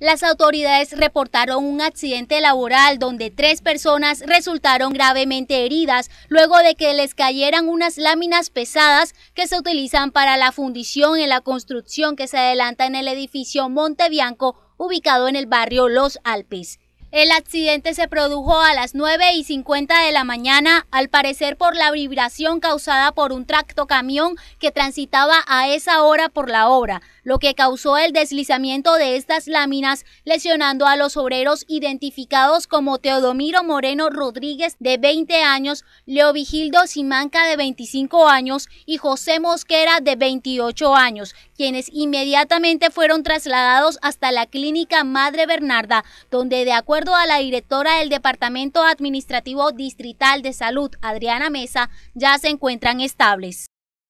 Las autoridades reportaron un accidente laboral donde tres personas resultaron gravemente heridas luego de que les cayeran unas láminas pesadas que se utilizan para la fundición en la construcción que se adelanta en el edificio Montebianco ubicado en el barrio Los Alpes. El accidente se produjo a las 9 y 50 de la mañana, al parecer por la vibración causada por un tracto camión que transitaba a esa hora por la obra, lo que causó el deslizamiento de estas láminas, lesionando a los obreros identificados como Teodomiro Moreno Rodríguez, de 20 años, Leovigildo Simanca, de 25 años, y José Mosquera, de 28 años, quienes inmediatamente fueron trasladados hasta la clínica Madre Bernarda, donde de acuerdo a la directora del Departamento Administrativo Distrital de Salud, Adriana Mesa, ya se encuentran estables.